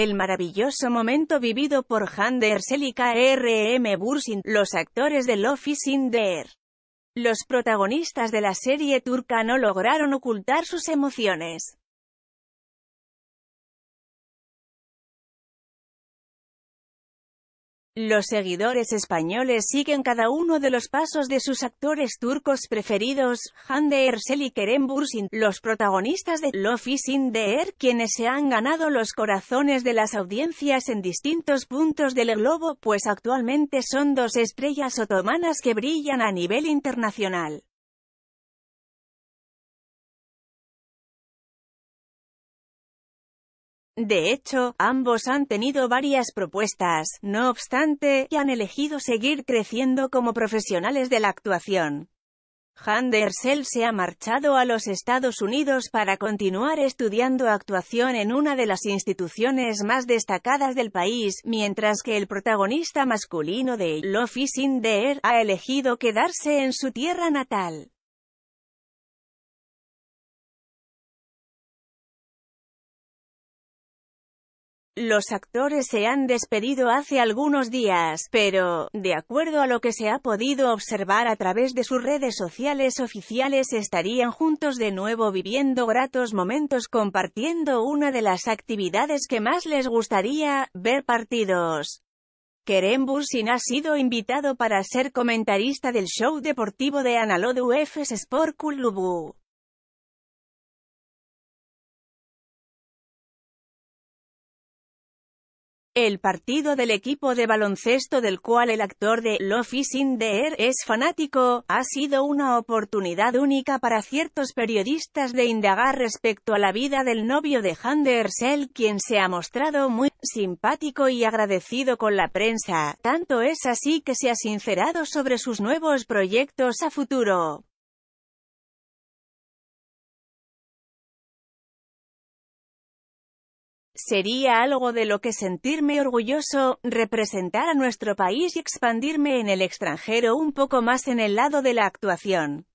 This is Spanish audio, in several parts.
El maravilloso momento vivido por Handers y K.R.M. Bursin, los actores de Office in the Los protagonistas de la serie turca no lograron ocultar sus emociones. Los seguidores españoles siguen cada uno de los pasos de sus actores turcos preferidos, Hande Ersel y Kerem Bursin, los protagonistas de Love is in the Air, er, quienes se han ganado los corazones de las audiencias en distintos puntos del globo, pues actualmente son dos estrellas otomanas que brillan a nivel internacional. De hecho, ambos han tenido varias propuestas, no obstante, y han elegido seguir creciendo como profesionales de la actuación. Han se ha marchado a los Estados Unidos para continuar estudiando actuación en una de las instituciones más destacadas del país, mientras que el protagonista masculino de Love is in ha elegido quedarse en su tierra natal. Los actores se han despedido hace algunos días, pero, de acuerdo a lo que se ha podido observar a través de sus redes sociales oficiales estarían juntos de nuevo viviendo gratos momentos compartiendo una de las actividades que más les gustaría, ver partidos. Kerem Bursin ha sido invitado para ser comentarista del show deportivo de analog UFS Sport Club. El partido del equipo de baloncesto del cual el actor de Love is in the Air es fanático, ha sido una oportunidad única para ciertos periodistas de indagar respecto a la vida del novio de Handersel quien se ha mostrado muy simpático y agradecido con la prensa, tanto es así que se ha sincerado sobre sus nuevos proyectos a futuro. Sería algo de lo que sentirme orgulloso, representar a nuestro país y expandirme en el extranjero un poco más en el lado de la actuación.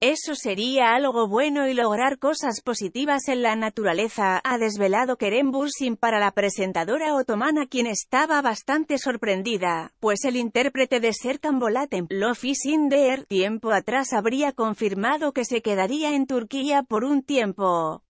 Eso sería algo bueno y lograr cosas positivas en la naturaleza, ha desvelado Kerem Bursin para la presentadora otomana quien estaba bastante sorprendida, pues el intérprete de Serkan Bolatem, Lofi Sinder, tiempo atrás habría confirmado que se quedaría en Turquía por un tiempo.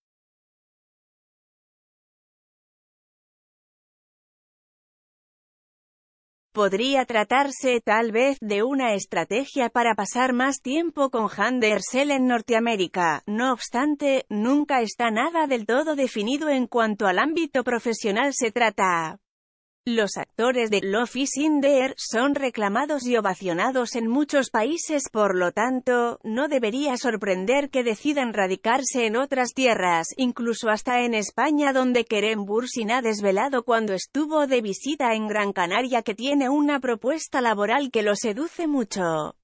Podría tratarse tal vez de una estrategia para pasar más tiempo con Handersel en Norteamérica, no obstante, nunca está nada del todo definido en cuanto al ámbito profesional se trata. Los actores de Love is in the Air son reclamados y ovacionados en muchos países por lo tanto, no debería sorprender que decidan radicarse en otras tierras, incluso hasta en España donde Kerem Bursin ha desvelado cuando estuvo de visita en Gran Canaria que tiene una propuesta laboral que lo seduce mucho.